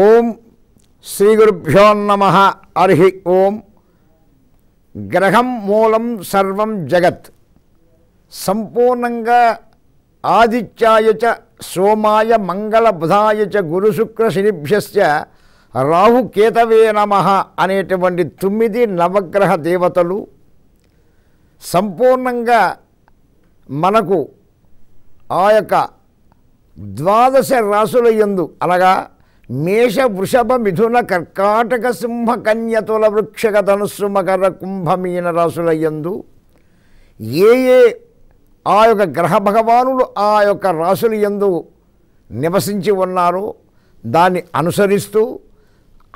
ఓం శ్రీ గురుభ్యో నమ ఓం గ్రహం మూలం సర్వం జగత్ సంపూర్ణంగా ఆదిత్యాయ చ సోమాయ మంగళ బుధాయ చ గురుశుక్ర శనిభ్యస్య రాహుకేతవే నమ అనేటువంటి తొమ్మిది నవగ్రహ దేవతలు సంపూర్ణంగా మనకు ఆ యొక్క ద్వాదశ రాసుల ఎందు అనగా మేష వృషభ మిథున కర్కాటక సింహ కన్యతుల వృక్షక ధనుస్సు మకర కుంభమీన రాసులయ్యందు ఏ ఏ ఆ యొక్క గ్రహ భగవానులు ఆ యొక్క రాసులు ఎందు నివసించి ఉన్నారో దాన్ని అనుసరిస్తూ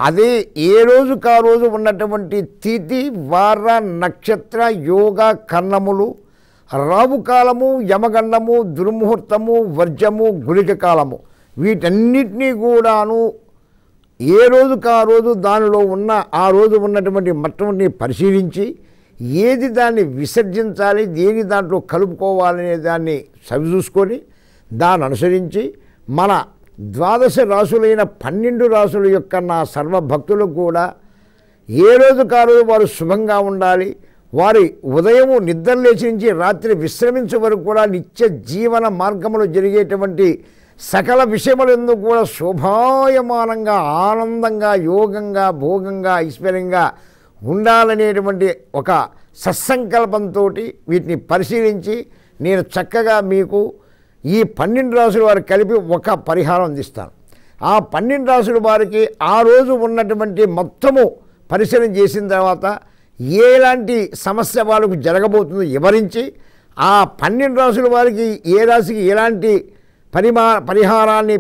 అదే ఏ రోజు కా రోజు ఉన్నటువంటి తిథి వార నక్షత్ర యోగ కన్నములు రావు కాలము యమగండము దుర్ముహూర్తము వర్జము గుళిక కాలము వీటన్నిటినీ కూడాను ఏ రోజుకు ఆ రోజు దానిలో ఉన్న ఆ రోజు ఉన్నటువంటి మొట్టమొదటిని పరిశీలించి ఏది దాన్ని విసర్జించాలి దేని దాంట్లో కలుపుకోవాలనే దాన్ని సవిచూసుకొని దాన్ని అనుసరించి మన ద్వాదశ రాసులైన పన్నెండు రాసుల యొక్క నా సర్వభక్తులకు కూడా ఏ రోజు కారు వారు శుభంగా ఉండాలి వారి ఉదయం నిద్ర నుంచి రాత్రి విశ్రమించే వరకు కూడా నిత్య జీవన మార్గంలో జరిగేటువంటి సకల విషయములందు కూడా శోభాయమానంగా ఆనందంగా యోగంగా భోగంగా ఐశ్వర్యంగా ఉండాలనేటువంటి ఒక సత్సంకల్పంతో వీటిని పరిశీలించి నేను చక్కగా మీకు ఈ పన్నెండు రాసుల వారు కలిపి ఒక పరిహారం అందిస్తాను ఆ పన్నెండు రాసుల వారికి ఆ రోజు ఉన్నటువంటి మొత్తము పరిశీలన చేసిన తర్వాత ఎలాంటి సమస్య వాళ్ళకు జరగబోతుందో వివరించి ఆ పన్నెండు రాసుల వారికి ఏ రాశికి ఎలాంటి పరిమా పరిహారాన్ని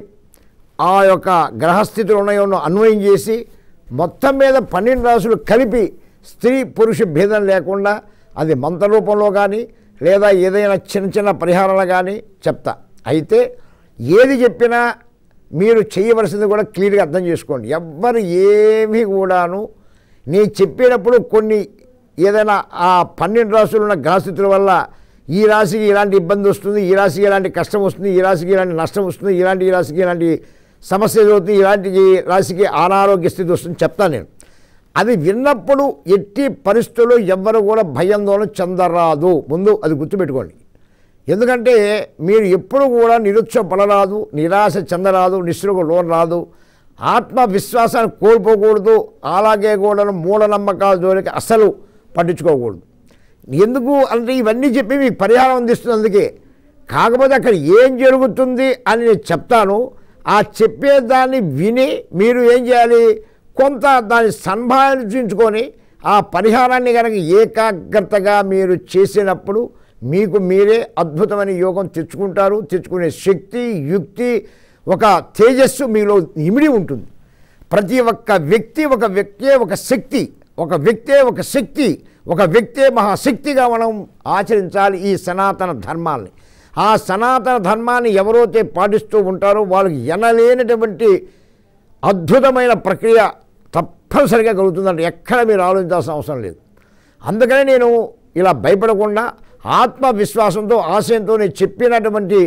ఆ యొక్క గ్రహస్థితులు ఉన్నాయో అన్వయం చేసి మొత్తం మీద పన్నెండు రాసులు కలిపి స్త్రీ పురుష భేదం లేకుండా అది మంత్రరూపంలో రూపంలో కానీ లేదా ఏదైనా చిన్న చిన్న పరిహారాలు కానీ చెప్తా అయితే ఏది చెప్పినా మీరు చేయవలసింది కూడా క్లియర్గా అర్థం చేసుకోండి ఎవ్వరు ఏమి కూడాను నేను చెప్పేటప్పుడు కొన్ని ఏదైనా ఆ పన్నెండు రాసులు ఉన్న గ్రహస్థితుల వల్ల ఈ రాశికి ఇలాంటి ఇబ్బంది వస్తుంది ఈ రాశికి ఇలాంటి కష్టం వస్తుంది ఈ రాశికి ఇలాంటి నష్టం వస్తుంది ఇలాంటి ఈ రాశికి ఇలాంటి సమస్య జరుగుతుంది ఇలాంటి రాశికి అనారోగ్య స్థితి వస్తుంది చెప్తాను నేను అది విన్నప్పుడు ఎట్టి పరిస్థితుల్లో ఎవ్వరు కూడా భయంతో చెందరాదు ముందు అది గుర్తుపెట్టుకోండి ఎందుకంటే మీరు ఎప్పుడు కూడా నిరుత్సపడరాదు నిరాశ చెందరాదు నిస్సులకు లోన్ రాదు ఆత్మవిశ్వాసాన్ని కోల్పోకూడదు అలాగే కూడా మూఢనమ్మకాల జోలికి అసలు పట్టించుకోకూడదు ఎందుకు అంటే ఇవన్నీ చెప్పి మీకు పరిహారం అందిస్తుంది అందుకే కాకపోతే అక్కడ ఏం జరుగుతుంది అని నేను చెప్తాను ఆ చెప్పేదాన్ని విని మీరు ఏం చేయాలి కొంత దాన్ని సంభాషించుకొని ఆ పరిహారాన్ని కనుక ఏకాగ్రతగా మీరు చేసినప్పుడు మీకు మీరే అద్భుతమైన యోగం తెచ్చుకుంటారు తెచ్చుకునే శక్తి యుక్తి ఒక తేజస్సు మీలో ఇమిడి ఉంటుంది ప్రతి ఒక్క వ్యక్తి ఒక వ్యక్తే ఒక శక్తి ఒక వ్యక్తే ఒక శక్తి ఒక వ్యక్తే మహాశక్తిగా మనం ఆచరించాలి ఈ సనాతన ధర్మాల్ని ఆ సనాతన ధర్మాన్ని ఎవరైతే పాటిస్తూ ఉంటారో వాళ్ళకి ఎనలేనటువంటి అద్భుతమైన ప్రక్రియ తప్పనిసరిగా కలుగుతుందంట ఎక్కడ మీరు ఆలోచించాల్సిన అవసరం లేదు అందుకనే నేను ఇలా భయపడకుండా ఆత్మవిశ్వాసంతో ఆశయంతో నేను చెప్పినటువంటి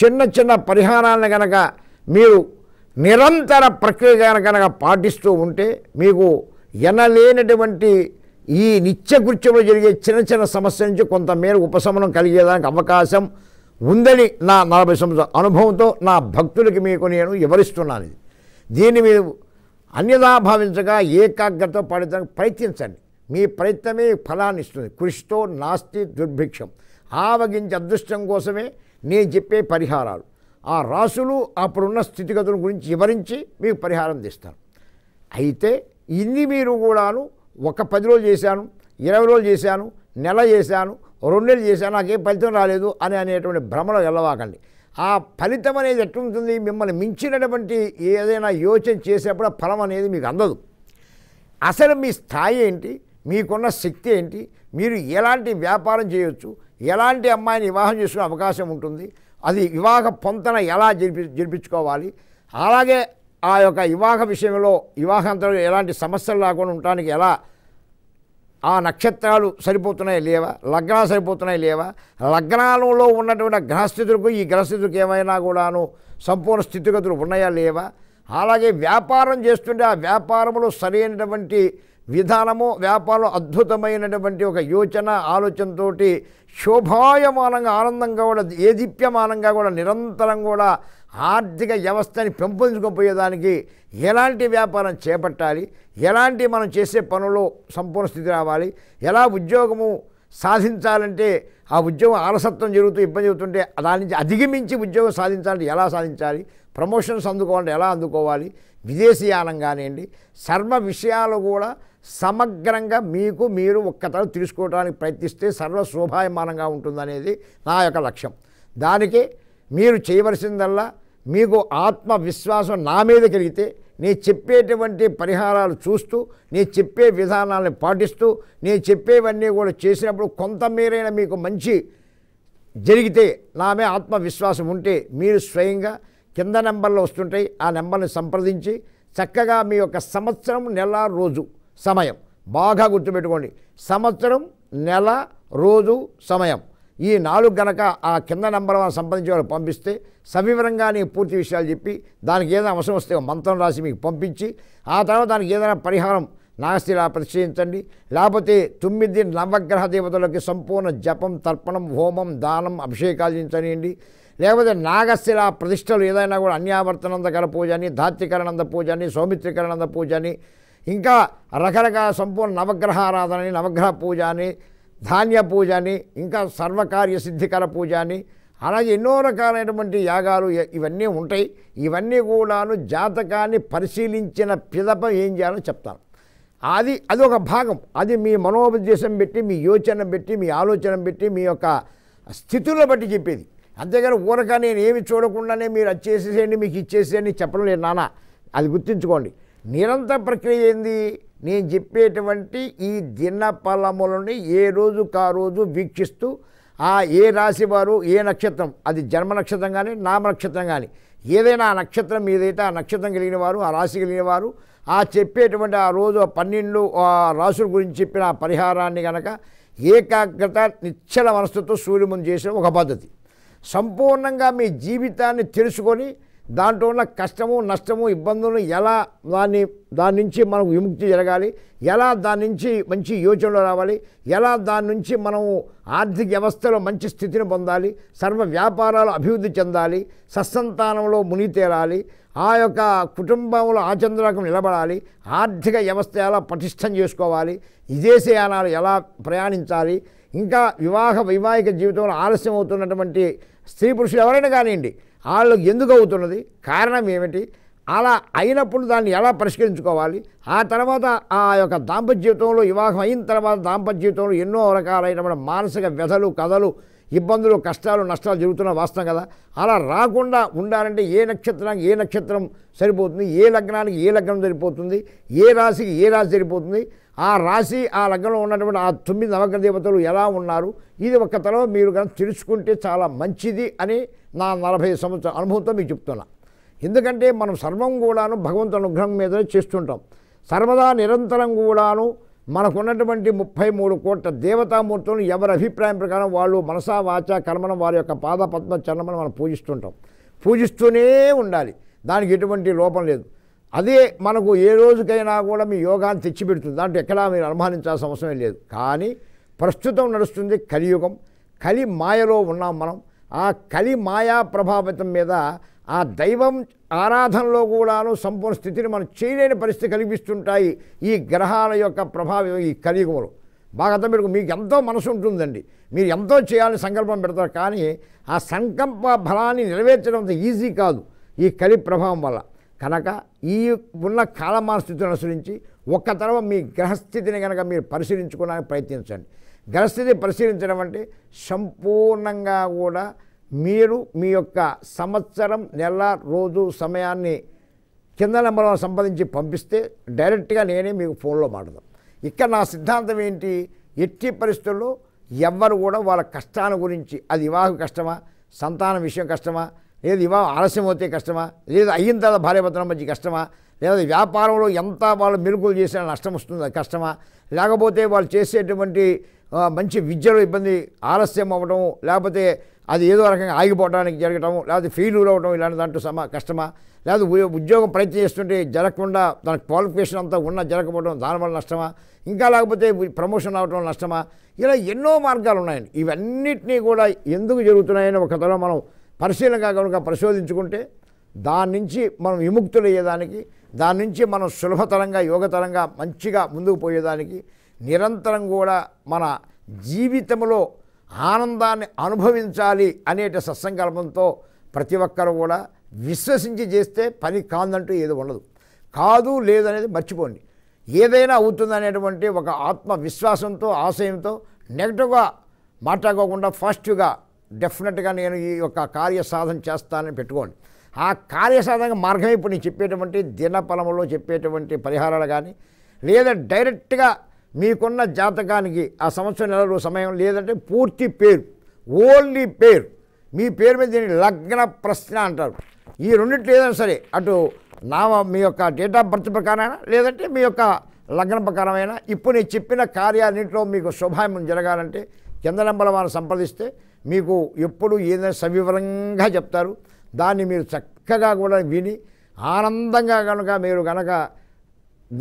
చిన్న చిన్న పరిహారాలను కనుక మీరు నిరంతర ప్రక్రియ కనుక పాటిస్తూ ఉంటే మీకు ఎనలేనటువంటి ఈ నిత్యకృత్యంలో జరిగే చిన్న చిన్న సమస్య నుంచి కొంతమేర ఉపశమనం కలిగేదానికి అవకాశం ఉందని నా నలభై సంవత్సరాల అనుభవంతో నా భక్తులకి మీకు నేను వివరిస్తున్నాను ఇది దీన్ని మీరు అన్యదా భావించగా ఏకాగ్రత పడడానికి ప్రయత్నించండి మీ ప్రయత్నమే ఫలాన్ని ఇస్తుంది కృషితో నాస్తి దుర్భిక్షం ఆవగించి అదృష్టం కోసమే నేను చెప్పే పరిహారాలు ఆ రాసులు అప్పుడున్న స్థితిగతుల గురించి వివరించి మీకు పరిహారం తీస్తారు అయితే ఇన్ని మీరు కూడాను ఒక పది రోజులు చేశాను ఇరవై రోజులు చేశాను నెల చేశాను రెండు నెలలు చేశాను నాకేం ఫలితం రాలేదు అని అనేటువంటి భ్రమలో వెళ్ళవాకండి ఆ ఫలితం అనేది ఎట్లుంటుంది మిమ్మల్ని మించినటువంటి ఏదైనా యోచన చేసేప్పుడు ఫలం అనేది మీకు అందదు అసలు మీ స్థాయి ఏంటి మీకున్న శక్తి ఏంటి మీరు ఎలాంటి వ్యాపారం చేయవచ్చు ఎలాంటి అమ్మాయిని వివాహం చేసుకునే అవకాశం ఉంటుంది అది వివాహ పొంతన ఎలా జరిపి జరిపించుకోవాలి అలాగే ఆ యొక్క వివాహ విషయంలో వివాహాంతరం ఎలాంటి సమస్యలు రాకుండా ఉండటానికి ఎలా ఆ నక్షత్రాలు సరిపోతున్నాయి లేవా లగ్నాలు సరిపోతున్నాయి లేవా లగ్నాలలో ఉన్నటువంటి గ్రహస్థితులకు ఈ గ్రహస్థితులకు ఏమైనా కూడాను సంపూర్ణ స్థితిగతులు ఉన్నాయా లేవా అలాగే వ్యాపారం చేస్తుంటే ఆ వ్యాపారంలో సరైనటువంటి విధానము వ్యాపారంలో అద్భుతమైనటువంటి ఒక యోచన ఆలోచనతోటి శోభాయమానంగా ఆనందంగా కూడా ఏ దీప్యమానంగా కూడా నిరంతరం కూడా ఆర్థిక వ్యవస్థని పెంపొందించుకోపోయేదానికి ఎలాంటి వ్యాపారం చేపట్టాలి ఎలాంటి మనం చేసే పనుల్లో సంపూర్ణ స్థితి రావాలి ఎలా ఉద్యోగము సాధించాలంటే ఆ ఉద్యోగం ఆలసత్వం జరుగుతూ ఇబ్బంది అవుతుంటే దాని నుంచి అధిగమించి ఉద్యోగం సాధించాలంటే ఎలా సాధించాలి ప్రమోషన్స్ అందుకోవాలంటే ఎలా అందుకోవాలి విదేశీయానం కానివ్వండి సర్వ విషయాలు కూడా సమగ్రంగా మీకు మీరు ఒక్కతరం తెలుసుకోవడానికి ప్రయత్నిస్తే సర్వ శోభాయమానంగా ఉంటుందనేది నా యొక్క లక్ష్యం దానికి మీరు చేయవలసిందల్లా మీకు ఆత్మవిశ్వాసం నా మీద కలిగితే నీ చెప్పేటువంటి పరిహారాలు చూస్తూ నీ చెప్పే విధానాలను పాటిస్తూ నీ చెప్పేవన్నీ కూడా చేసినప్పుడు కొంతమేరైనా మీకు మంచి జరిగితే నామే ఆత్మవిశ్వాసం ఉంటే మీరు స్వయంగా కింద నెంబర్లు వస్తుంటాయి ఆ నెంబర్ని సంప్రదించి చక్కగా మీ యొక్క సంవత్సరం నెల రోజు సమయం బాగా గుర్తుపెట్టుకోండి సంవత్సరం నెల రోజు సమయం ఈ నాలుగు గనక ఆ కింద నెంబర్ వన్ సంబంధించి వాళ్ళు పంపిస్తే సవివరంగా నీకు పూర్తి విషయాలు చెప్పి దానికి ఏదైనా అవసరం వస్తే మంత్రం రాసి మీకు పంపించి ఆ తర్వాత దానికి ఏదైనా పరిహారం నాగశిలా ప్రతిష్ఠించండి లేకపోతే తొమ్మిది నవగ్రహ దేవతలకి సంపూర్ణ జపం తర్పణం హోమం దానం అభిషేకాలు చేయించనియండి లేకపోతే నాగశిల ప్రతిష్టలు ఏదైనా కూడా అన్యావర్తనందకర పూజ అని ధాత్వికరణంద పూజ అని సౌమిత్రికరణంద పూజ అని ఇంకా రకరకాల సంపూర్ణ నవగ్రహారాధన అని నవగ్రహ పూజ అని ధాన్య పూజ అని ఇంకా సర్వకార్య సిద్ధికర పూజ అని అలాగే ఎన్నో రకాలైనటువంటి యాగాలు ఇవన్నీ ఉంటాయి ఇవన్నీ కూడాను జాతకాన్ని పరిశీలించిన పిదప ఏం చేయాలో చెప్తాను అది అది ఒక భాగం అది మీ మనోపదేశం పెట్టి మీ యోచన పెట్టి మీ ఆలోచన పెట్టి మీ యొక్క స్థితులను బట్టి చెప్పేది అంతేగాని ఊరక నేను ఏమి చూడకుండానే మీరు అది చేసేసేయండి మీకు ఇచ్చేసేయండి చెప్పడం లేదు నానా అది గుర్తుంచుకోండి నిరంతర ప్రక్రియ ఏంది నేను చెప్పేటువంటి ఈ ఫలములని ఏ రోజు కా రోజు వీక్షిస్తూ ఆ ఏ రాశి వారు ఏ నక్షత్రం అది జన్మ నక్షత్రం కానీ నామ నక్షత్రం కానీ ఏదైనా ఆ నక్షత్రం ఏదైతే ఆ నక్షత్రం కలిగిన వారు ఆ రాశి కలిగిన వారు ఆ చెప్పేటువంటి ఆ రోజు పన్నెండు రాసుల గురించి చెప్పిన ఆ పరిహారాన్ని కనుక ఏకాగ్రత నిశ్చల మనస్సుతో సూర్యముని చేసిన ఒక పద్ధతి సంపూర్ణంగా మీ జీవితాన్ని తెలుసుకొని దాంట్లో ఉన్న కష్టము నష్టము ఇబ్బందులు ఎలా దాన్ని దాని నుంచి మనం విముక్తి జరగాలి ఎలా దాని నుంచి మంచి యోచనలు రావాలి ఎలా దాని నుంచి మనము ఆర్థిక వ్యవస్థలో మంచి స్థితిని పొందాలి సర్వ వ్యాపారాలు అభివృద్ధి చెందాలి సత్సంతానంలో తేరాలి ఆ యొక్క కుటుంబంలో ఆచంద్రకం నిలబడాలి ఆర్థిక వ్యవస్థ ఎలా పటిష్టం చేసుకోవాలి విదేశయానాలు ఎలా ప్రయాణించాలి ఇంకా వివాహ వైవాహిక జీవితంలో ఆలస్యం అవుతున్నటువంటి స్త్రీ పురుషులు ఎవరైనా కానివ్వండి వాళ్ళకి ఎందుకు అవుతున్నది కారణం ఏమిటి అలా అయినప్పుడు దాన్ని ఎలా పరిష్కరించుకోవాలి ఆ తర్వాత ఆ యొక్క దాంపత్య జీవితంలో వివాహం అయిన తర్వాత దాంపత్య జీవితంలో ఎన్నో రకాలైన మానసిక వ్యధలు కథలు ఇబ్బందులు కష్టాలు నష్టాలు జరుగుతున్న వాస్తవం కదా అలా రాకుండా ఉండాలంటే ఏ నక్షత్రానికి ఏ నక్షత్రం సరిపోతుంది ఏ లగ్నానికి ఏ లగ్నం సరిపోతుంది ఏ రాశికి ఏ రాశి సరిపోతుంది ఆ రాశి ఆ లగ్నంలో ఉన్నటువంటి ఆ తొమ్మిది నవగ్ర దేవతలు ఎలా ఉన్నారు ఇది ఒక్క తల మీరు కనుక తెలుసుకుంటే చాలా మంచిది అని నా నలభై సంవత్సరం అనుభవంతో మీకు చెప్తున్నా ఎందుకంటే మనం సర్వం కూడాను భగవంతు అనుగ్రహం మీదనే చేస్తుంటాం సర్వదా నిరంతరం కూడాను మనకున్నటువంటి ముప్పై మూడు కోట్ల దేవతామూర్తులను ఎవరి అభిప్రాయం ప్రకారం వాళ్ళు మనసా వాచ కర్మను వారి యొక్క పాదపద్మ చరణమని మనం పూజిస్తుంటాం పూజిస్తూనే ఉండాలి దానికి ఎటువంటి లోపం లేదు అదే మనకు ఏ రోజుకైనా కూడా మీ యోగాన్ని తెచ్చిపెడుతుంది దాంట్లో ఎక్కడా మీరు అనుమానించాల్సిన అవసరం లేదు కానీ ప్రస్తుతం నడుస్తుంది కలియుగం కలి మాయలో ఉన్నాం మనం ఆ కలి మాయా ప్రభావితం మీద ఆ దైవం ఆరాధనలో కూడాను సంపూర్ణ స్థితిని మనం చేయలేని పరిస్థితి కల్పిస్తుంటాయి ఈ గ్రహాల యొక్క ప్రభావం ఈ కలియుగంలో బాగా అర్థం పెట్టుకు మీకు ఎంతో మనసు ఉంటుందండి మీరు ఎంతో చేయాలని సంకల్పం పెడతారు కానీ ఆ సంకల్ప బలాన్ని నెరవేర్చడం అంత ఈజీ కాదు ఈ కలి ప్రభావం వల్ల కనుక ఈ ఉన్న కాలమాన స్థితిని అనుసరించి ఒక్క తర్వాత మీ గ్రహస్థితిని కనుక మీరు పరిశీలించుకోవడానికి ప్రయత్నించండి గ్రహస్థితి పరిశీలించడం అంటే సంపూర్ణంగా కూడా మీరు మీ యొక్క సంవత్సరం నెల రోజు సమయాన్ని కింద నెంబర్ సంపాదించి పంపిస్తే డైరెక్ట్గా నేనే మీకు ఫోన్లో మాట్లాడదాం ఇక్కడ నా సిద్ధాంతం ఏంటి ఎట్టి పరిస్థితుల్లో ఎవ్వరు కూడా వాళ్ళ కష్టాన్ని గురించి అది వివాహ కష్టమా సంతానం విషయం కష్టమా లేదు వివాహం ఆలస్యం అవుతే కష్టమా లేదు అయిన తర్వాత భార్యాభర్తల మధ్య కష్టమా లేదా వ్యాపారంలో ఎంత వాళ్ళు మెలుగులు చేసినా నష్టం వస్తుందా కష్టమా లేకపోతే వాళ్ళు చేసేటువంటి మంచి విద్యలో ఇబ్బంది ఆలస్యం అవ్వటం లేకపోతే అది ఏదో రకంగా ఆగిపోవడానికి జరగటం లేకపోతే ఫెయిల్యూర్ అవ్వడం ఇలాంటి దాంట్లో సమా కష్టమా లేదా ఉద్యోగం ప్రయత్నం చేస్తుంటే జరగకుండా దాని క్వాలిఫికేషన్ అంతా ఉన్నా జరగకపోవడం దానివల్ల నష్టమా ఇంకా లేకపోతే ప్రమోషన్ అవడం నష్టమా ఇలా ఎన్నో మార్గాలు ఉన్నాయండి ఇవన్నిటినీ కూడా ఎందుకు జరుగుతున్నాయని ఒక మనం పరిశీలనగా కనుక పరిశోధించుకుంటే దాని నుంచి మనం విముక్తులయ్యేదానికి దాని నుంచి మనం సులభతరంగా యోగతరంగా మంచిగా ముందుకు పోయేదానికి నిరంతరం కూడా మన జీవితంలో ఆనందాన్ని అనుభవించాలి అనేటి సత్సంకల్పంతో ప్రతి ఒక్కరు కూడా విశ్వసించి చేస్తే పని కాదంటూ ఏది ఉండదు కాదు లేదనేది మర్చిపోండి ఏదైనా అవుతుందనేటువంటి ఒక ఆత్మవిశ్వాసంతో ఆశయంతో నెగటివ్గా మాట్లాడుకోకుండా ఫాస్ట్గా డెఫినెట్గా నేను ఈ యొక్క కార్యసాధన చేస్తానని పెట్టుకోండి ఆ కార్యసాధన మార్గం ఇప్పుడు నేను చెప్పేటువంటి దినఫలంలో చెప్పేటువంటి పరిహారాలు కానీ లేదా డైరెక్ట్గా మీకున్న జాతకానికి ఆ సంవత్సరం నెలలు సమయం లేదంటే పూర్తి పేరు ఓన్లీ పేరు మీ పేరు మీద దీన్ని లగ్న ప్రశ్న అంటారు ఈ రెండింటి ఏదైనా సరే అటు నామ మీ యొక్క డేట్ ఆఫ్ బర్త్ ప్రకారమైనా లేదంటే మీ యొక్క లగ్న ప్రకారమైనా ఇప్పుడు నేను చెప్పిన కార్యాలన్నింటిలో మీకు శుభాయం జరగాలంటే కింద నెంబర్ వారు సంప్రదిస్తే మీకు ఎప్పుడు ఏదైనా సవివరంగా చెప్తారు దాన్ని మీరు చక్కగా కూడా విని ఆనందంగా కనుక మీరు కనుక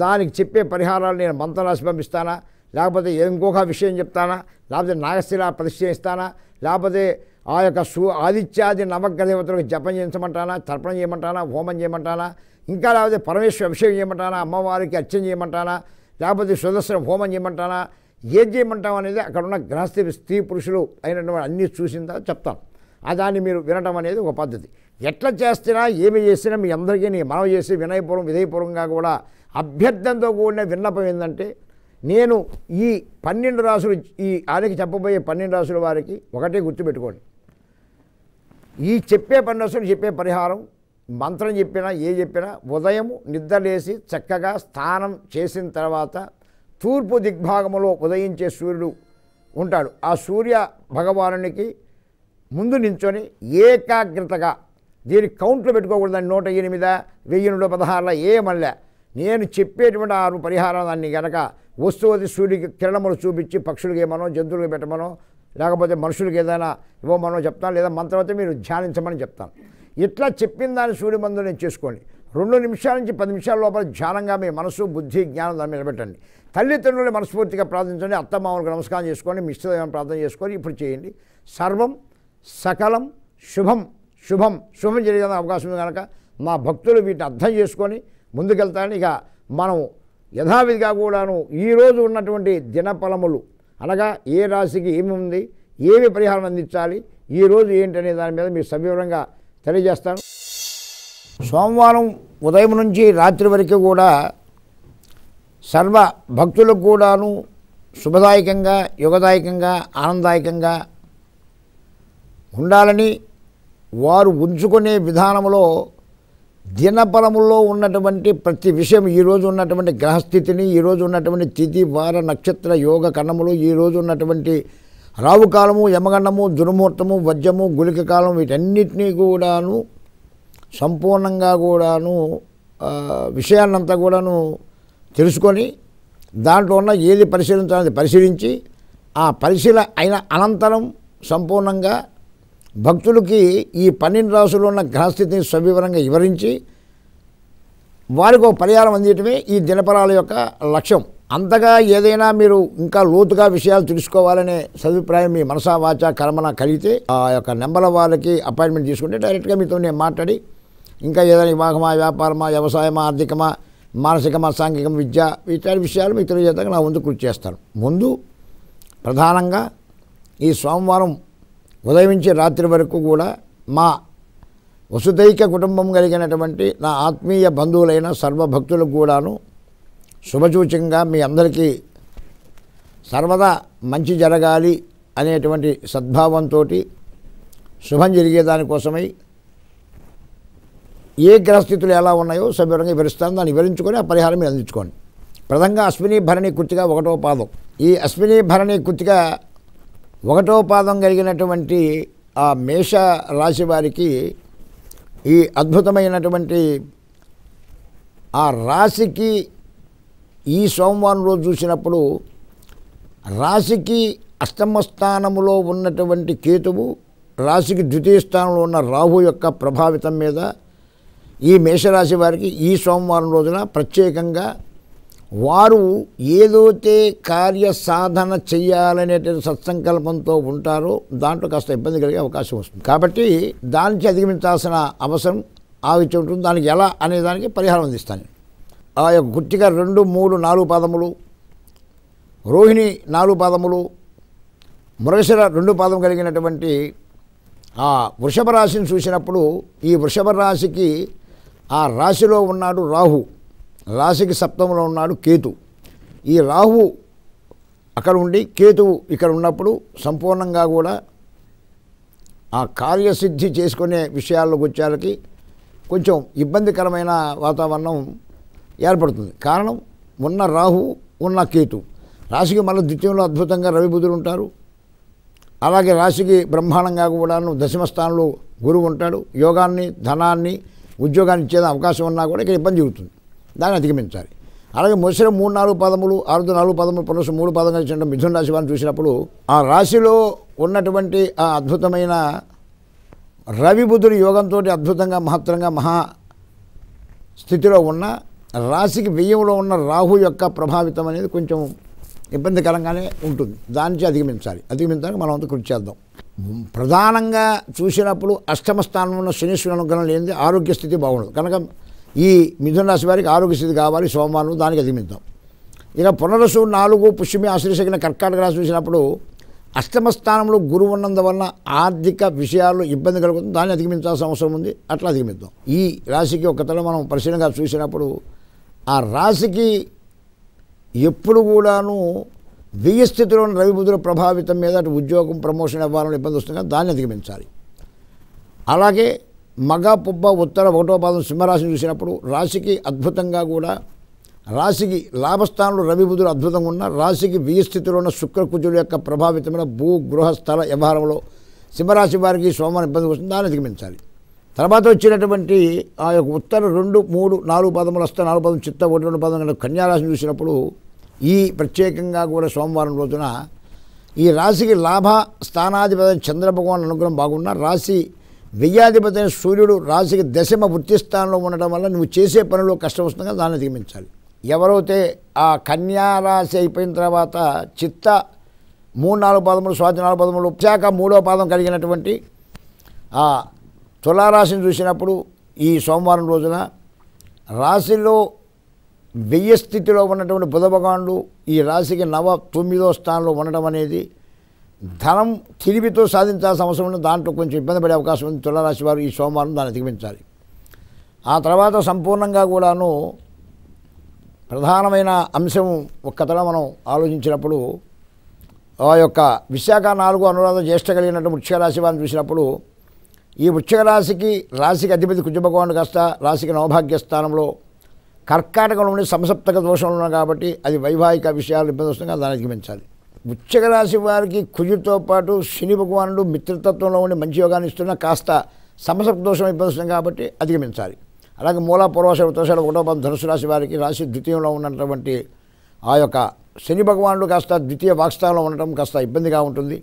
దానికి చెప్పే పరిహారాలు నేను మంత్రరాశి పంపిస్తానా లేకపోతే ఇంకొక విషయం చెప్తానా లేకపోతే నాగశిలా ప్రతిష్ట లేకపోతే ఆ యొక్క సు ఆదిత్యాది నవగ్రహ దేవతలకు జపం చేయించమంటానా తర్పణం చేయమంటానా హోమం చేయమంటానా ఇంకా లేకపోతే పరమేశ్వర అభిషేకం చేయమంటానా అమ్మవారికి అర్చన చేయమంటానా లేకపోతే సుదర్శన హోమం చేయమంటానా ఏం చేయమంటాం అనేది అక్కడ ఉన్న గ్రహస్థ స్త్రీ పురుషులు అయినటువంటి అన్నీ చూసిన తర్వాత చెప్తాను దాన్ని మీరు వినటం అనేది ఒక పద్ధతి ఎట్లా చేస్తున్నా ఏమి చేసినా మీ అందరికీ నీ మనం చేసి వినయపూర్వం విధయపూర్వంగా కూడా అభ్యర్థంతో కూడిన విన్నపం ఏంటంటే నేను ఈ పన్నెండు రాసులు ఈ ఆయనకి చెప్పబోయే పన్నెండు రాసుల వారికి ఒకటే గుర్తుపెట్టుకోండి ఈ చెప్పే పన్నెండు చెప్పే పరిహారం మంత్రం చెప్పినా ఏ చెప్పినా ఉదయం నిద్రలేసి చక్కగా స్నానం చేసిన తర్వాత తూర్పు దిగ్భాగంలో ఉదయించే సూర్యుడు ఉంటాడు ఆ సూర్య భగవానునికి ముందు నించొని ఏకాగ్రతగా దీని కౌంట్లు పెట్టుకోకూడదండి నూట ఎనిమిది వెయ్యి నూట పదహారుల మల్లె నేను చెప్పేటువంటి ఆరు పరిహారాన్ని గనక వస్తువుది సూర్యుడికి కిరణములు చూపించి పక్షులకి ఏమనో జంతువులకి పెట్టమనో లేకపోతే మనుషులకి ఏదైనా ఇవ్వమనో చెప్తాను లేదా మంత్రమైతే మీరు ధ్యానించమని చెప్తాను ఇట్లా చెప్పిన దాన్ని సూర్య మందు నేను చేసుకోండి రెండు నిమిషాల నుంచి పది నిమిషాల లోపల ధ్యానంగా మీ మనసు బుద్ధి జ్ఞానం దాన్ని నిలబెట్టండి తల్లిదండ్రులు మనస్ఫూర్తిగా ప్రార్థించండి అత్తమామలకు నమస్కారం చేసుకోండి మిశ్రదేవాన్ని ప్రార్థన చేసుకొని ఇప్పుడు చేయండి సర్వం సకలం శుభం శుభం శుభం జరిగే అవకాశం ఉంది కనుక మా భక్తులు వీటిని అర్థం చేసుకొని ముందుకెళ్తాను ఇక మనం యథావిధిగా కూడాను ఈరోజు ఉన్నటువంటి దినఫలములు అనగా ఏ రాశికి ఏమి ఉంది ఏమి పరిహారం అందించాలి ఈరోజు ఏంటనే దాని మీద మీకు సవివరంగా తెలియజేస్తాను సోమవారం ఉదయం నుంచి రాత్రి వరకు కూడా సర్వ భక్తులకు కూడాను శుభదాయకంగా యుగదాయకంగా ఆనందదాయకంగా ఉండాలని వారు ఉంచుకునే విధానంలో దినఫలములో ఉన్నటువంటి ప్రతి విషయం ఈరోజు ఉన్నటువంటి గ్రహస్థితిని ఈరోజు ఉన్నటువంటి తిథి వార నక్షత్ర యోగ కణములు ఈరోజు ఉన్నటువంటి రావు కాలము యమగండము దుర్ముహూర్తము వజ్రము గులిక కాలం వీటన్నిటినీ కూడాను సంపూర్ణంగా కూడాను విషయాన్నంతా కూడాను తెలుసుకొని దాంట్లో ఉన్న ఏది పరిశీలించాలని పరిశీలించి ఆ పరిశీల అయిన అనంతరం సంపూర్ణంగా భక్తులకి ఈ పన్నెండు రాసులు ఉన్న గ్రహస్థితిని సవివరంగా వివరించి వారికి ఒక పరిహారం అందించడమే ఈ దినపరాల యొక్క లక్ష్యం అంతగా ఏదైనా మీరు ఇంకా లోతుగా విషయాలు తెలుసుకోవాలనే సదుపాయం మీ మనసా వాచ కర్మన కలిగితే ఆ యొక్క నెంబర్ వాళ్ళకి అపాయింట్మెంట్ తీసుకుంటే డైరెక్ట్గా మీతో నేను మాట్లాడి ఇంకా ఏదైనా వివాహమా వ్యాపారమా వ్యవసాయమా ఆర్థికమా మానసికం అసాంఘికం విద్య ఇత్యాది విషయాలు మీకు తెలియజేద్దాక నా ముందు కృషి చేస్తాను ముందు ప్రధానంగా ఈ సోమవారం ఉదయించి రాత్రి వరకు కూడా మా వసుదైక కుటుంబం కలిగినటువంటి నా ఆత్మీయ బంధువులైన సర్వభక్తులకు కూడాను శుభసూచకంగా మీ అందరికీ సర్వదా మంచి జరగాలి అనేటువంటి సద్భావంతో శుభం జరిగేదానికోసమై ఏ గ్రహస్థితులు ఎలా ఉన్నాయో సవివరంగా వివరిస్తాను దాన్ని వివరించుకొని ఆ పరిహారం మీరు అందించుకోండి ప్రధానంగా అశ్విని భరణి కుర్తిగా ఒకటో పాదం ఈ అశ్విని భరణి కుర్తిగా ఒకటో పాదం కలిగినటువంటి ఆ మేష రాశి వారికి ఈ అద్భుతమైనటువంటి ఆ రాశికి ఈ సోమవారం రోజు చూసినప్పుడు రాశికి అష్టమ స్థానములో ఉన్నటువంటి కేతువు రాశికి ద్వితీయ స్థానంలో ఉన్న రాహు యొక్క ప్రభావితం మీద ఈ మేషరాశి వారికి ఈ సోమవారం రోజున ప్రత్యేకంగా వారు ఏదైతే కార్య సాధన చేయాలనేటువంటి సత్సంకల్పంతో ఉంటారో దాంట్లో కాస్త ఇబ్బంది కలిగే అవకాశం వస్తుంది కాబట్టి దానికి అధిగమించాల్సిన అవసరం ఆవిచ్చి ఉంటుంది దానికి ఎలా అనే దానికి పరిహారం అందిస్తాను ఆ యొక్క గుర్తిగా రెండు మూడు నాలుగు పాదములు రోహిణి నాలుగు పాదములు మృగశిర రెండు పాదం కలిగినటువంటి ఆ వృషభ రాశిని చూసినప్పుడు ఈ వృషభ రాశికి ఆ రాశిలో ఉన్నాడు రాహు రాశికి సప్తంలో ఉన్నాడు కేతు ఈ రాహు అక్కడ ఉండి కేతువు ఇక్కడ ఉన్నప్పుడు సంపూర్ణంగా కూడా ఆ కార్యసిద్ధి చేసుకునే విషయాల్లోకి వచ్చేళ్ళకి కొంచెం ఇబ్బందికరమైన వాతావరణం ఏర్పడుతుంది కారణం ఉన్న రాహు ఉన్న కేతు రాశికి మళ్ళీ ద్వితీయంలో అద్భుతంగా రవిబుధులు ఉంటారు అలాగే రాశికి బ్రహ్మాండంగా కూడాను దశమస్థానంలో గురువు ఉంటాడు యోగాన్ని ధనాన్ని ఉద్యోగాన్ని ఇచ్చే అవకాశం ఉన్నా కూడా ఇక్కడ ఇబ్బంది జరుగుతుంది దాన్ని అధిగమించాలి అలాగే ముసలి మూడు నాలుగు పదములు ఆరుదు నాలుగు పదములు పునరుసు మూడు పదములు ఇచ్చిన మిథున రాశి వారిని చూసినప్పుడు ఆ రాశిలో ఉన్నటువంటి ఆ అద్భుతమైన రవి బుధుడు యోగంతో అద్భుతంగా మహత్తరంగా మహా స్థితిలో ఉన్న రాశికి వ్యయంలో ఉన్న రాహు యొక్క ప్రభావితం అనేది కొంచెం ఇబ్బందికరంగానే ఉంటుంది దాని నుంచి అధిగమించాలి అధిగమించడానికి మనం అంతా కృషి చేద్దాం ప్రధానంగా చూసినప్పుడు అష్టమ స్థానంలో ఉన్న శనీశ్వరుని అనుగ్రహం లేనిది ఆరోగ్య స్థితి బాగుండదు కనుక ఈ మిథున రాశి వారికి ఆరోగ్య స్థితి కావాలి సోమవారం దానికి అధిమిద్దాం ఇక పునరసు నాలుగు పుష్యమి ఆశ్రయించగిన కర్కాటక రాశి చూసినప్పుడు అష్టమ స్థానంలో గురువు ఉన్నందువలన ఆర్థిక విషయాల్లో ఇబ్బంది కలుగుతుంది దాన్ని అధిగమించాల్సిన అవసరం ఉంది అట్లా అధిగమిద్దాం ఈ రాశికి తల మనం పరిశీలనగా చూసినప్పుడు ఆ రాశికి ఎప్పుడు కూడాను వెయ్యి స్థితిలో ఉన్న రవిబుద్ధుల ప్రభావితం మీద అటు ఉద్యోగం ప్రమోషన్ ఇవ్వాలని ఇబ్బంది వస్తుంది కానీ దాన్ని అధిగమించాలి అలాగే మగ పుబ్బ ఉత్తర ఒకటో పాదం సింహరాశిని చూసినప్పుడు రాశికి అద్భుతంగా కూడా రాశికి లాభస్థానంలో రవిబుధులు అద్భుతంగా ఉన్న రాశికి వెయ్యి స్థితిలో ఉన్న శుక్రకుజుల యొక్క ప్రభావితమైన భూ గృహ స్థల వ్యవహారంలో సింహరాశి వారికి సోమవారం ఇబ్బంది వస్తుంది దాన్ని అధిగమించాలి తర్వాత వచ్చినటువంటి ఆ యొక్క ఉత్తర రెండు మూడు నాలుగు పదములు వస్తే నాలుగు పదం చిత్త ఒకటి రెండు పదం కన్యారాశిని చూసినప్పుడు ఈ ప్రత్యేకంగా కూడా సోమవారం రోజున ఈ రాశికి లాభ స్థానాధిపతి చంద్రభగవాన్ అనుగ్రహం బాగున్నా రాశి వ్యయాధిపతి సూర్యుడు రాశికి దశమ వృత్తి స్థానంలో ఉండటం వల్ల నువ్వు చేసే పనిలో కష్టం వస్తుందిగా దాన్ని అధిగమించాలి ఎవరైతే ఆ కన్యా రాశి అయిపోయిన తర్వాత చిత్త మూడు నాలుగు పాదములు స్వాతి నాలుగు పాదములు ఉపశాఖ మూడో పాదం కలిగినటువంటి ఆ తులారాశిని చూసినప్పుడు ఈ సోమవారం రోజున రాశిలో వెయ్యి స్థితిలో ఉన్నటువంటి బుధ భగవానుడు ఈ రాశికి నవ తొమ్మిదో స్థానంలో ఉండడం అనేది ధనం తిరిగితో సాధించాల్సిన అవసరం ఉంది దాంట్లో కొంచెం ఇబ్బంది పడే అవకాశం ఉంది తులారాశి వారు ఈ సోమవారం దాన్ని అధిగమించాలి ఆ తర్వాత సంపూర్ణంగా కూడాను ప్రధానమైన అంశం ఒక కథలో మనం ఆలోచించినప్పుడు ఆ యొక్క విశాఖ నాలుగు అనురాధ జ్యేష్ఠ కలిగినటువంటి వృక్షిక రాశి వారిని చూసినప్పుడు ఈ వృక్షిక రాశికి రాశికి అధిపతి కుజభగవానుడు కాస్త రాశికి నవభాగ్య స్థానంలో కర్కాటకంలో ఉండి సంసప్తక దోషంలో ఉన్నాం కాబట్టి అది వైవాహిక విషయాలు ఇబ్బంది వస్తుంది దాన్ని అధిగమించాలి వృశ్చిక రాశి వారికి కుజుడితో పాటు శని భగవానుడు మిత్రతత్వంలో ఉండి మంచి యోగాన్ని ఇస్తున్న కాస్త సమసప్త దోషం ఇబ్బంది వస్తుంది కాబట్టి అధిగమించాలి అలాగే మూల పూర్వాశ దోషాలు ఒకటో పదం ధనుసు రాశి వారికి రాశి ద్వితీయంలో ఉన్నటువంటి ఆ యొక్క శని భగవానుడు కాస్త ద్వితీయ వాక్స్థానంలో ఉండటం కాస్త ఇబ్బందిగా ఉంటుంది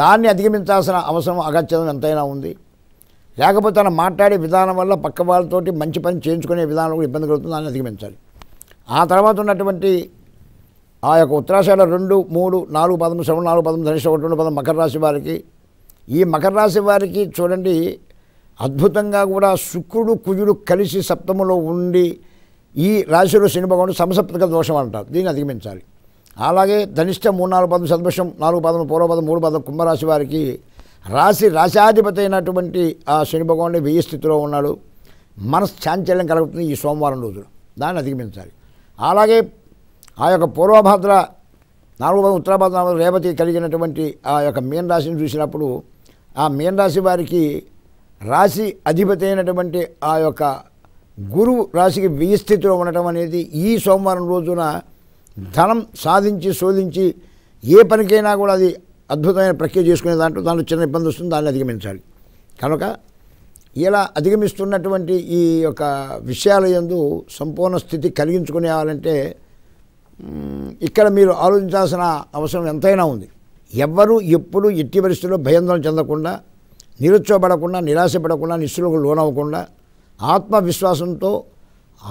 దాన్ని అధిగమించాల్సిన అవసరం అగత్యం ఎంతైనా ఉంది లేకపోతే తను మాట్లాడే విధానం వల్ల పక్క వాళ్ళతోటి మంచి పని చేయించుకునే విధానం కూడా ఇబ్బంది కలుగుతుంది దాన్ని అధిగమించాలి ఆ తర్వాత ఉన్నటువంటి ఆ యొక్క ఉత్తరాశాల రెండు మూడు నాలుగు పదం శ్రవణ నాలుగు పదం ధనిష్ట ఒకటి రెండు పదం మకర రాశి వారికి ఈ మకర రాశి వారికి చూడండి అద్భుతంగా కూడా శుక్రుడు కుజుడు కలిసి సప్తములో ఉండి ఈ రాశిలో శని భగవానుడు సమసప్తక దోషం అంటారు దీన్ని అధిగమించాలి అలాగే ధనిష్ట మూడు నాలుగు పదం సద్భుషం నాలుగు పదం పూర్వపదం మూడు పదం కుంభరాశి వారికి రాశి రాశాధిపతి అయినటువంటి ఆ శని భగవానుడు వ్యయ స్థితిలో ఉన్నాడు మనస్ చాంచల్యం కలుగుతుంది ఈ సోమవారం రోజులు దాన్ని అధిగమించాలి అలాగే ఆ యొక్క పూర్వభద్ర నాలుగు ఉత్తరాభద్ర రేపతి రేవతి కలిగినటువంటి ఆ యొక్క మీన రాశిని చూసినప్పుడు ఆ మీన రాశి వారికి రాశి అధిపతి అయినటువంటి ఆ యొక్క గురువు రాశికి వ్యయ స్థితిలో ఉండటం అనేది ఈ సోమవారం రోజున ధనం సాధించి శోధించి ఏ పనికైనా కూడా అది అద్భుతమైన ప్రక్రియ చేసుకునే దాంట్లో దాంట్లో చిన్న ఇబ్బంది వస్తుంది దాన్ని అధిగమించాలి కనుక ఇలా అధిగమిస్తున్నటువంటి ఈ యొక్క విషయాల ఎందు సంపూర్ణ స్థితి కలిగించుకునేవాలంటే ఇక్కడ మీరు ఆలోచించాల్సిన అవసరం ఎంతైనా ఉంది ఎవ్వరూ ఎప్పుడు ఎట్టి పరిస్థితుల్లో భయాందోళన చెందకుండా నిరుత్సవపడకుండా నిరాశపడకుండా నిశ్చులకు లోనవ్వకుండా ఆత్మవిశ్వాసంతో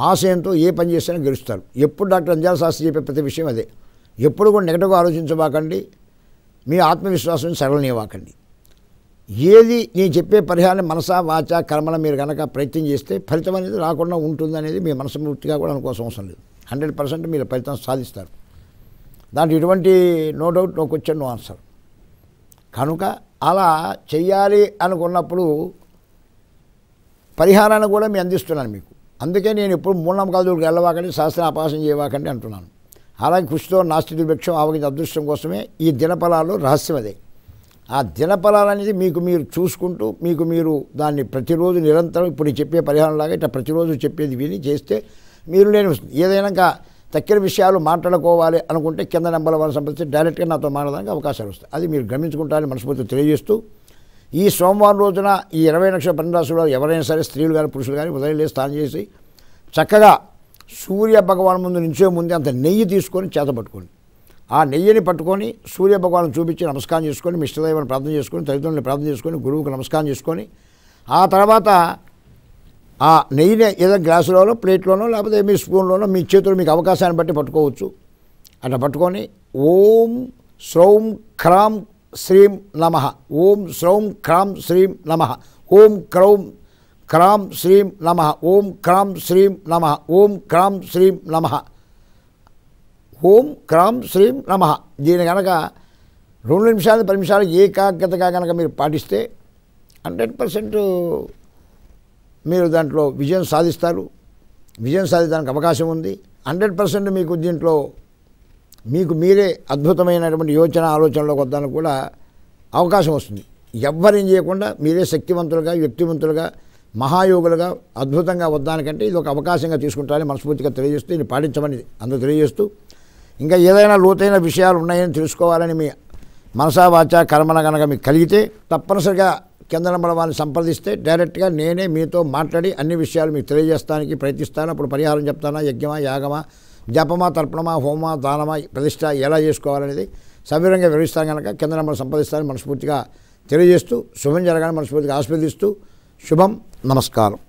ఆశయంతో ఏ పని చేసినా గెలుస్తారు ఎప్పుడు డాక్టర్ అంజాల శాస్త్రి చెప్పే ప్రతి విషయం అదే ఎప్పుడు కూడా నెగటివ్గా ఆలోచించబాకండి మీ ఆత్మవిశ్వాసం సరళనివ్వకండి ఏది నేను చెప్పే పరిహారం మనసా వాచ కర్మల మీరు కనుక ప్రయత్నం చేస్తే ఫలితం అనేది రాకుండా ఉంటుంది అనేది మీ మనసు వృత్తిగా కూడా అనుకోవాల్సిన అవసరం లేదు హండ్రెడ్ పర్సెంట్ మీరు ఫలితం సాధిస్తారు దాంట్లో ఎటువంటి no doubt no question no answer కనుక అలా చెయ్యాలి అనుకున్నప్పుడు పరిహారాన్ని కూడా మీ అందిస్తున్నాను మీకు అందుకే నేను ఎప్పుడు మూఢనమ్మకాదులకు వెళ్ళవాకండి శాస్త్రం అపాసం చేయవాకండి అంటున్నాను అలాగే కృషితో నాస్తి దుర్భిక్షం ఆవగించ అదృష్టం కోసమే ఈ దినఫలాలు రహస్యం అదే ఆ దినఫలాలు అనేది మీకు మీరు చూసుకుంటూ మీకు మీరు దాన్ని ప్రతిరోజు నిరంతరం ఇప్పుడు చెప్పే పరిహారంలాగా ఇట్లా ప్రతిరోజు చెప్పేది విని చేస్తే మీరు లేని వస్తుంది ఏదైనా తక్కిన విషయాలు మాట్లాడుకోవాలి అనుకుంటే కింద నెంబర్ వారిని సంబంధించి డైరెక్ట్గా నాతో మాట్లాడడానికి అవకాశాలు వస్తాయి అది మీరు గమనించుకుంటారని మనస్ఫూర్తి తెలియజేస్తూ ఈ సోమవారం రోజున ఈ ఇరవై లక్షల పన్నెండు రాసుల్లో ఎవరైనా సరే స్త్రీలు కానీ పురుషులు కానీ ఉదయం లేదు స్నానం చేసి చక్కగా సూర్య భగవాన్ ముందు నుంచే ముందే అంత నెయ్యి తీసుకొని చేత పట్టుకోండి ఆ నెయ్యిని పట్టుకొని సూర్య భగవాన్ చూపించి నమస్కారం చేసుకొని మిష్టదైవాన్ని ప్రార్థన చేసుకొని తల్లిదండ్రులను ప్రార్థన చేసుకొని గురువుకి నమస్కారం చేసుకొని ఆ తర్వాత ఆ నెయ్యిని ఏదో గ్లాసులోనో ప్లేట్లోనో లేకపోతే మీ స్పూన్లోనో మీ చేతులు మీకు అవకాశాన్ని బట్టి పట్టుకోవచ్చు అట్లా పట్టుకొని ఓం శ్రౌం క్రాం శ్రీం నమ ఓం శ్రౌం క్రాం శ్రీం నమ ఓం క్రౌం క్రాం శ్రీం నమ ఓం క్రాం శ్రీం నమ ఓం క్రాం శ్రీం నమ ఓం క్రాం శ్రీం నమ దీని కనుక రెండు నిమిషాలు పది నిమిషాలు ఏకాగ్రతగా కనుక మీరు పాటిస్తే హండ్రెడ్ పర్సెంట్ మీరు దాంట్లో విజయం సాధిస్తారు విజయం సాధించడానికి అవకాశం ఉంది హండ్రెడ్ పర్సెంట్ మీకు దీంట్లో మీకు మీరే అద్భుతమైనటువంటి యోచన ఆలోచనలోకి వద్దానికి కూడా అవకాశం వస్తుంది ఎవ్వరేం చేయకుండా మీరే శక్తివంతులుగా వ్యక్తివంతులుగా మహాయోగులుగా అద్భుతంగా వద్దానికంటే ఇది ఒక అవకాశంగా తీసుకుంటారని మనస్ఫూర్తిగా తెలియజేస్తూ దీన్ని పాటించమని అందరూ తెలియజేస్తూ ఇంకా ఏదైనా లోతైన విషయాలు ఉన్నాయని తెలుసుకోవాలని మీ మనసా వాచ కర్మన కనుక మీకు కలిగితే తప్పనిసరిగా కేంద్ర వారిని సంప్రదిస్తే డైరెక్ట్గా నేనే మీతో మాట్లాడి అన్ని విషయాలు మీకు తెలియజేస్తానికి ప్రయత్నిస్తాను అప్పుడు పరిహారం చెప్తానా యజ్ఞమా యాగమా జపమా తర్పణమా హోమా దానమా ప్రతిష్ట ఎలా చేసుకోవాలనేది సవిరంగా వివరిస్తాను కనుక కేంద్ర నెంబర్ సంప్రదిస్తానని మనస్ఫూర్తిగా తెలియజేస్తూ శుభం జరగాలని మనస్ఫూర్తిగా ఆస్వాదిస్తూ శుభం నమస్కారం